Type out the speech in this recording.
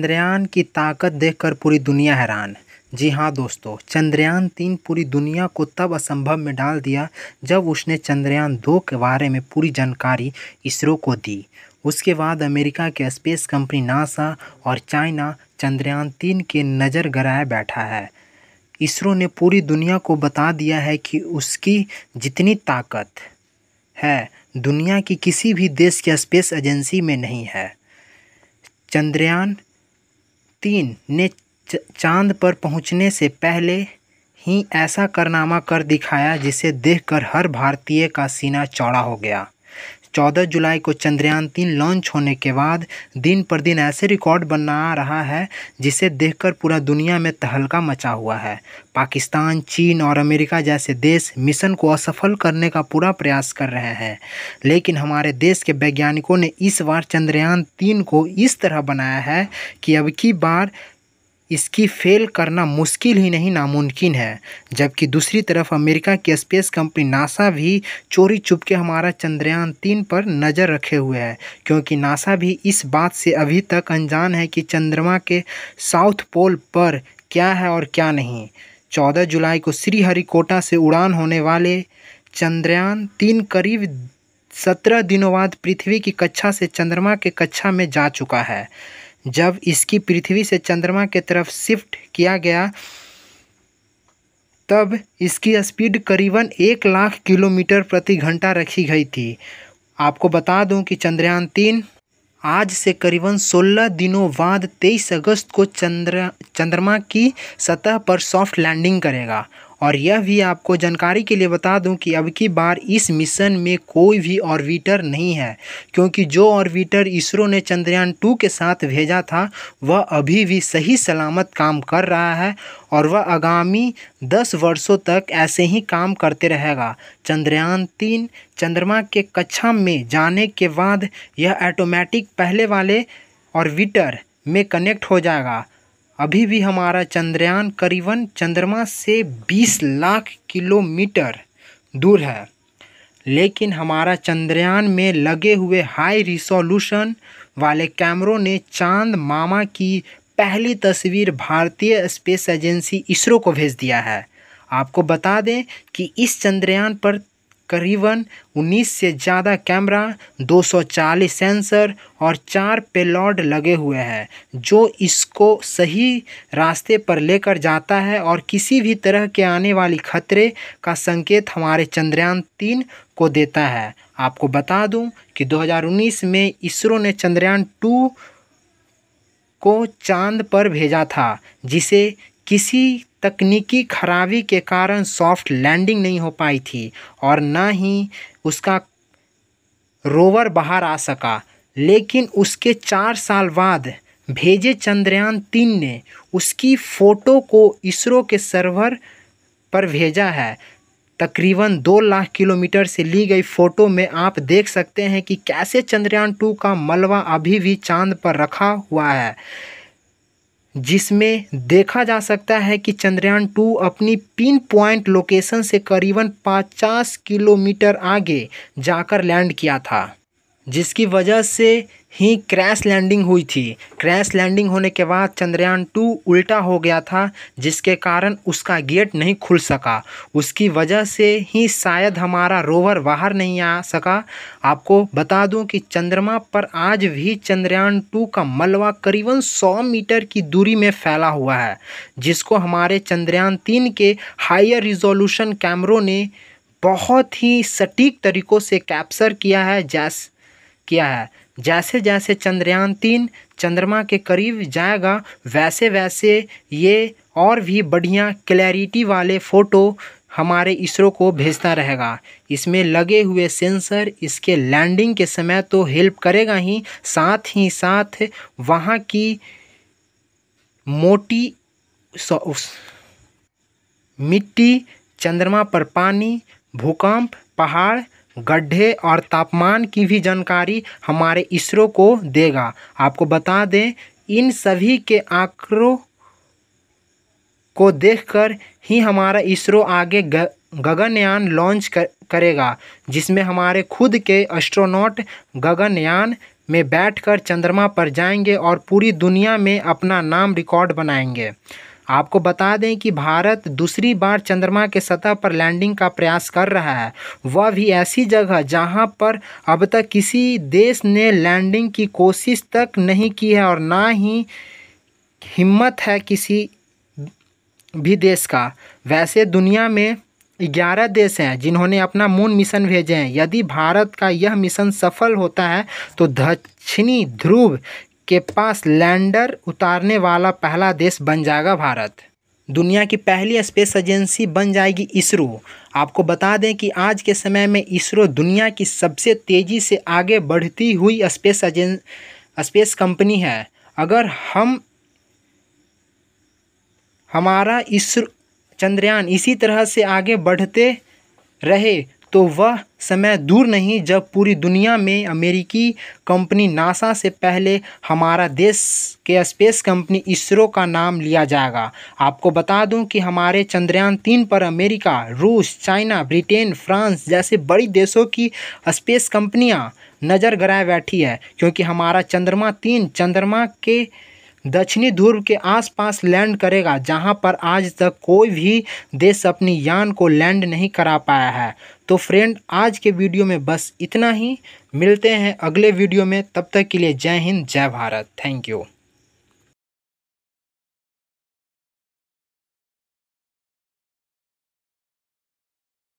चंद्रयान की ताकत देखकर पूरी दुनिया हैरान जी हाँ दोस्तों चंद्रयान तीन पूरी दुनिया को तब असंभव में डाल दिया जब उसने चंद्रयान दो के बारे में पूरी जानकारी इसरो को दी उसके बाद अमेरिका के स्पेस कंपनी नासा और चाइना चंद्रयान तीन के नज़र गराए बैठा है इसरो ने पूरी दुनिया को बता दिया है कि उसकी जितनी ताकत है दुनिया की किसी भी देश की स्पेस एजेंसी में नहीं है चंद्रयान तीन ने चांद पर पहुंचने से पहले ही ऐसा कारनामा कर दिखाया जिसे देखकर हर भारतीय का सीना चौड़ा हो गया 14 जुलाई को चंद्रयान तीन लॉन्च होने के बाद दिन पर दिन ऐसे रिकॉर्ड बना रहा है जिसे देखकर पूरा दुनिया में तहलका मचा हुआ है पाकिस्तान चीन और अमेरिका जैसे देश मिशन को असफल करने का पूरा प्रयास कर रहे हैं लेकिन हमारे देश के वैज्ञानिकों ने इस बार चंद्रयान तीन को इस तरह बनाया है कि अब की बार इसकी फेल करना मुश्किल ही नहीं नामुमकिन है जबकि दूसरी तरफ अमेरिका की स्पेस कंपनी नासा भी चोरी चुपके हमारा चंद्रयान तीन पर नज़र रखे हुए है क्योंकि नासा भी इस बात से अभी तक अनजान है कि चंद्रमा के साउथ पोल पर क्या है और क्या नहीं चौदह जुलाई को श्रीहरिकोटा से उड़ान होने वाले चंद्रयान तीन करीब सत्रह दिनों बाद पृथ्वी की कक्षा से चंद्रमा के कक्षा में जा चुका है जब इसकी पृथ्वी से चंद्रमा के तरफ शिफ्ट किया गया तब इसकी स्पीड करीबन एक लाख किलोमीटर प्रति घंटा रखी गई थी आपको बता दूं कि चंद्रयान तीन आज से करीबन 16 दिनों बाद 23 अगस्त को चंद्र चंद्रमा की सतह पर सॉफ्ट लैंडिंग करेगा और यह भी आपको जानकारी के लिए बता दूं कि अब की बार इस मिशन में कोई भी ऑर्बिटर नहीं है क्योंकि जो ऑर्बिटर इसरो ने चंद्रयान टू के साथ भेजा था वह अभी भी सही सलामत काम कर रहा है और वह आगामी दस वर्षों तक ऐसे ही काम करते रहेगा चंद्रयान तीन चंद्रमा के कक्षा में जाने के बाद यह ऑटोमेटिक पहले वाले ऑर्बिटर में कनेक्ट हो जाएगा अभी भी हमारा चंद्रयान करीबन चंद्रमा से 20 लाख किलोमीटर दूर है लेकिन हमारा चंद्रयान में लगे हुए हाई रिसोल्यूशन वाले कैमरों ने चांद मामा की पहली तस्वीर भारतीय स्पेस एजेंसी इसरो को भेज दिया है आपको बता दें कि इस चंद्रयान पर करीबन 19 से ज़्यादा कैमरा 240 सेंसर और चार पेलॉड लगे हुए हैं जो इसको सही रास्ते पर लेकर जाता है और किसी भी तरह के आने वाली खतरे का संकेत हमारे चंद्रयान तीन को देता है आपको बता दूं कि 2019 में इसरो ने चंद्रयान टू को चांद पर भेजा था जिसे किसी तकनीकी खराबी के कारण सॉफ्ट लैंडिंग नहीं हो पाई थी और ना ही उसका रोवर बाहर आ सका लेकिन उसके चार साल बाद भेजे चंद्रयान तीन ने उसकी फ़ोटो को इसरो के सर्वर पर भेजा है तकरीबन दो लाख किलोमीटर से ली गई फ़ोटो में आप देख सकते हैं कि कैसे चंद्रयान टू का मलबा अभी भी चांद पर रखा हुआ है जिसमें देखा जा सकता है कि चंद्रयान टू अपनी पिन पॉइंट लोकेशन से करीबन 50 किलोमीटर आगे जाकर लैंड किया था जिसकी वजह से ही क्रैश लैंडिंग हुई थी क्रैश लैंडिंग होने के बाद चंद्रयान टू उल्टा हो गया था जिसके कारण उसका गेट नहीं खुल सका उसकी वजह से ही शायद हमारा रोवर बाहर नहीं आ सका आपको बता दूं कि चंद्रमा पर आज भी चंद्रयान टू का मलबा करीबन 100 मीटर की दूरी में फैला हुआ है जिसको हमारे चंद्रयान तीन के हायर रिजोल्यूशन कैमरों ने बहुत ही सटीक तरीक़ों से कैप्चर किया है जैस किया है जैसे जैसे चंद्रयान तीन चंद्रमा के करीब जाएगा वैसे वैसे ये और भी बढ़िया क्लैरिटी वाले फ़ोटो हमारे इसरो को भेजता रहेगा इसमें लगे हुए सेंसर इसके लैंडिंग के समय तो हेल्प करेगा ही साथ ही साथ वहाँ की मोटी मिट्टी चंद्रमा पर पानी भूकंप पहाड़ गड्ढे और तापमान की भी जानकारी हमारे इसरो को देगा आपको बता दें इन सभी के आंकड़ों को देखकर ही हमारा इसरो आगे गगनयान लॉन्च कर, करेगा जिसमें हमारे खुद के एस्ट्रोनॉट गगनयान में बैठकर चंद्रमा पर जाएंगे और पूरी दुनिया में अपना नाम रिकॉर्ड बनाएंगे आपको बता दें कि भारत दूसरी बार चंद्रमा के सतह पर लैंडिंग का प्रयास कर रहा है वह भी ऐसी जगह जहां पर अब तक किसी देश ने लैंडिंग की कोशिश तक नहीं की है और ना ही हिम्मत है किसी भी देश का वैसे दुनिया में ग्यारह देश हैं जिन्होंने अपना मून मिशन भेजे हैं यदि भारत का यह मिशन सफल होता है तो दक्षिणी ध्रुव के पास लैंडर उतारने वाला पहला देश बन जाएगा भारत दुनिया की पहली स्पेस एजेंसी बन जाएगी इसरो आपको बता दें कि आज के समय में इसरो दुनिया की सबसे तेज़ी से आगे बढ़ती हुई स्पेस एजें स्पेस कंपनी है अगर हम हमारा इसरो चंद्रयान इसी तरह से आगे बढ़ते रहे तो वह समय दूर नहीं जब पूरी दुनिया में अमेरिकी कंपनी नासा से पहले हमारा देश के स्पेस कंपनी इसरो का नाम लिया जाएगा आपको बता दूं कि हमारे चंद्रयान तीन पर अमेरिका रूस चाइना ब्रिटेन फ्रांस जैसे बड़ी देशों की स्पेस कंपनियां नज़र गराए बैठी है क्योंकि हमारा चंद्रमा तीन चंद्रमा के दक्षिणी ध्रुव के आसपास लैंड करेगा जहां पर आज तक कोई भी देश अपनी यान को लैंड नहीं करा पाया है तो फ्रेंड आज के वीडियो में बस इतना ही मिलते हैं अगले वीडियो में तब तक के लिए जय हिंद जय भारत थैंक यू